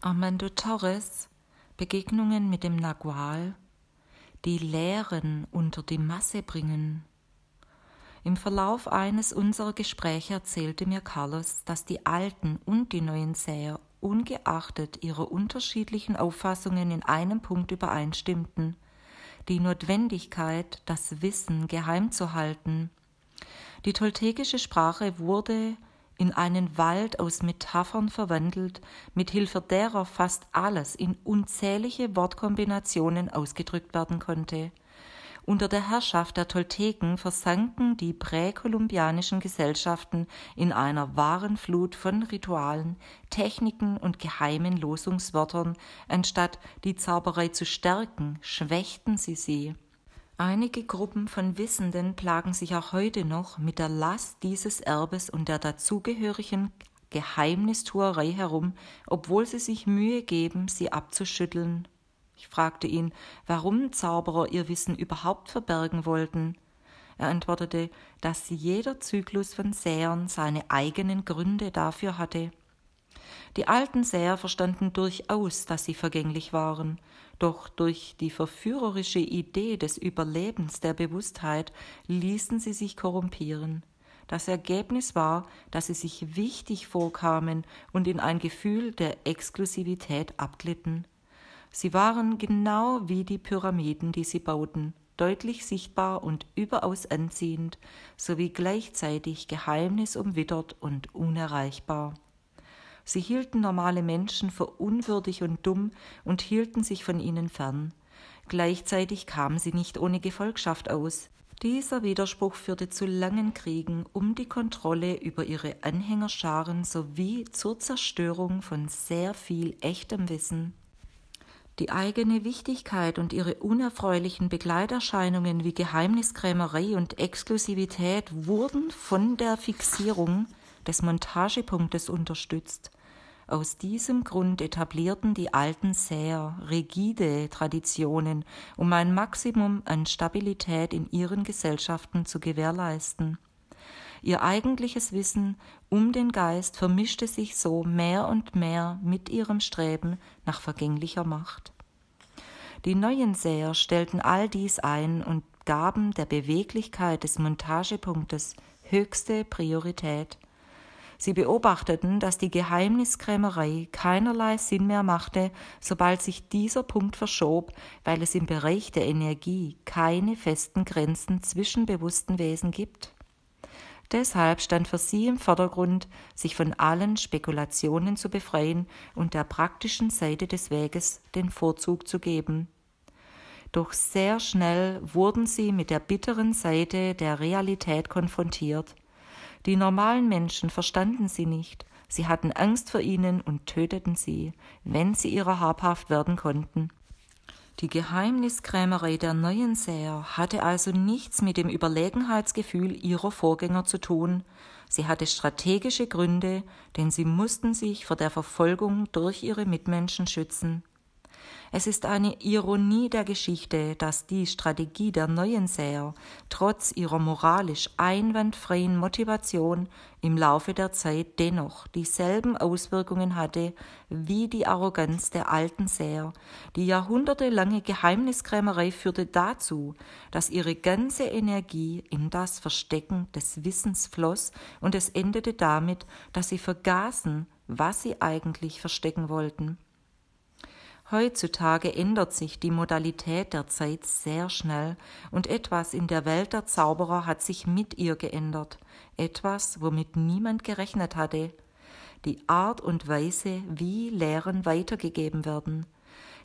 Armando Torres Begegnungen mit dem Nagual, die Lehren unter die Masse bringen. Im Verlauf eines unserer Gespräche erzählte mir Carlos, dass die alten und die neuen Säher ungeachtet ihrer unterschiedlichen Auffassungen in einem Punkt übereinstimmten, die Notwendigkeit, das Wissen geheim zu halten. Die toltekische Sprache wurde in einen Wald aus Metaphern verwandelt, mit Hilfe derer fast alles in unzählige Wortkombinationen ausgedrückt werden konnte. Unter der Herrschaft der Tolteken versanken die präkolumbianischen Gesellschaften in einer wahren Flut von Ritualen, Techniken und geheimen Losungswörtern, anstatt die Zauberei zu stärken, schwächten sie sie. Einige Gruppen von Wissenden plagen sich auch heute noch mit der Last dieses Erbes und der dazugehörigen Geheimnistuerei herum, obwohl sie sich Mühe geben, sie abzuschütteln. Ich fragte ihn, warum Zauberer ihr Wissen überhaupt verbergen wollten. Er antwortete, dass jeder Zyklus von Säern seine eigenen Gründe dafür hatte. Die alten Säher verstanden durchaus, dass sie vergänglich waren, doch durch die verführerische Idee des Überlebens der Bewusstheit ließen sie sich korrumpieren. Das Ergebnis war, dass sie sich wichtig vorkamen und in ein Gefühl der Exklusivität abglitten. Sie waren genau wie die Pyramiden, die sie bauten, deutlich sichtbar und überaus anziehend, sowie gleichzeitig geheimnisumwittert und unerreichbar. Sie hielten normale Menschen für unwürdig und dumm und hielten sich von ihnen fern. Gleichzeitig kamen sie nicht ohne Gefolgschaft aus. Dieser Widerspruch führte zu langen Kriegen um die Kontrolle über ihre Anhängerscharen sowie zur Zerstörung von sehr viel echtem Wissen. Die eigene Wichtigkeit und ihre unerfreulichen Begleiterscheinungen wie Geheimniskrämerei und Exklusivität wurden von der Fixierung des Montagepunktes unterstützt. Aus diesem Grund etablierten die alten Säer rigide Traditionen, um ein Maximum an Stabilität in ihren Gesellschaften zu gewährleisten. Ihr eigentliches Wissen um den Geist vermischte sich so mehr und mehr mit ihrem Streben nach vergänglicher Macht. Die neuen Säher stellten all dies ein und gaben der Beweglichkeit des Montagepunktes höchste Priorität. Sie beobachteten, dass die Geheimniskrämerei keinerlei Sinn mehr machte, sobald sich dieser Punkt verschob, weil es im Bereich der Energie keine festen Grenzen zwischen bewussten Wesen gibt. Deshalb stand für sie im Vordergrund, sich von allen Spekulationen zu befreien und der praktischen Seite des Weges den Vorzug zu geben. Doch sehr schnell wurden sie mit der bitteren Seite der Realität konfrontiert – die normalen Menschen verstanden sie nicht, sie hatten Angst vor ihnen und töteten sie, wenn sie ihrer habhaft werden konnten. Die Geheimniskrämerei der neuen Säher hatte also nichts mit dem Überlegenheitsgefühl ihrer Vorgänger zu tun. Sie hatte strategische Gründe, denn sie mussten sich vor der Verfolgung durch ihre Mitmenschen schützen. Es ist eine Ironie der Geschichte, dass die Strategie der neuen Neuensäer trotz ihrer moralisch einwandfreien Motivation im Laufe der Zeit dennoch dieselben Auswirkungen hatte wie die Arroganz der alten Säer. Die jahrhundertelange Geheimniskrämerei führte dazu, dass ihre ganze Energie in das Verstecken des Wissens floss und es endete damit, dass sie vergaßen, was sie eigentlich verstecken wollten. Heutzutage ändert sich die Modalität der Zeit sehr schnell und etwas in der Welt der Zauberer hat sich mit ihr geändert, etwas, womit niemand gerechnet hatte. Die Art und Weise, wie Lehren weitergegeben werden.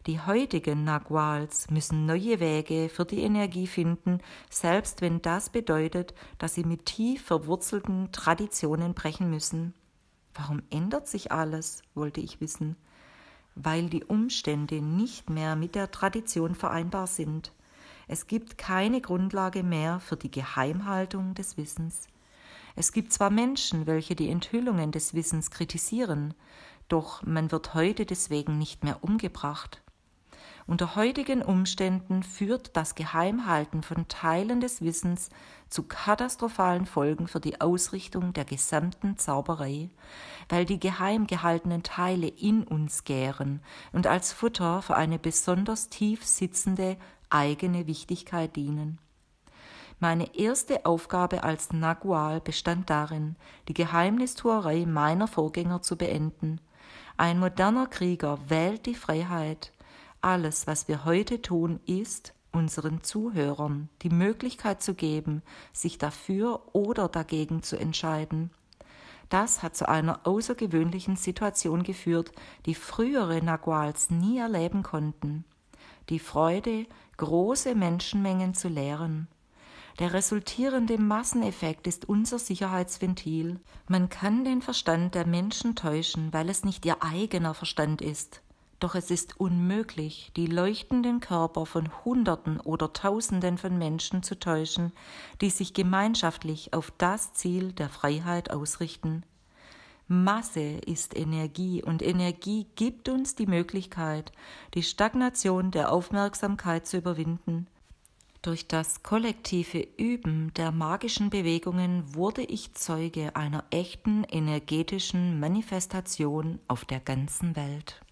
Die heutigen Naguals müssen neue Wege für die Energie finden, selbst wenn das bedeutet, dass sie mit tief verwurzelten Traditionen brechen müssen. Warum ändert sich alles? wollte ich wissen weil die Umstände nicht mehr mit der Tradition vereinbar sind. Es gibt keine Grundlage mehr für die Geheimhaltung des Wissens. Es gibt zwar Menschen, welche die Enthüllungen des Wissens kritisieren, doch man wird heute deswegen nicht mehr umgebracht. Unter heutigen Umständen führt das Geheimhalten von Teilen des Wissens zu katastrophalen Folgen für die Ausrichtung der gesamten Zauberei, weil die geheim gehaltenen Teile in uns gären und als Futter für eine besonders tief sitzende eigene Wichtigkeit dienen. Meine erste Aufgabe als Nagual bestand darin, die Geheimnistuerei meiner Vorgänger zu beenden. Ein moderner Krieger wählt die Freiheit, alles, was wir heute tun, ist, unseren Zuhörern die Möglichkeit zu geben, sich dafür oder dagegen zu entscheiden. Das hat zu einer außergewöhnlichen Situation geführt, die frühere Naguals nie erleben konnten. Die Freude, große Menschenmengen zu lehren. Der resultierende Masseneffekt ist unser Sicherheitsventil. Man kann den Verstand der Menschen täuschen, weil es nicht ihr eigener Verstand ist. Doch es ist unmöglich, die leuchtenden Körper von Hunderten oder Tausenden von Menschen zu täuschen, die sich gemeinschaftlich auf das Ziel der Freiheit ausrichten. Masse ist Energie und Energie gibt uns die Möglichkeit, die Stagnation der Aufmerksamkeit zu überwinden. Durch das kollektive Üben der magischen Bewegungen wurde ich Zeuge einer echten energetischen Manifestation auf der ganzen Welt.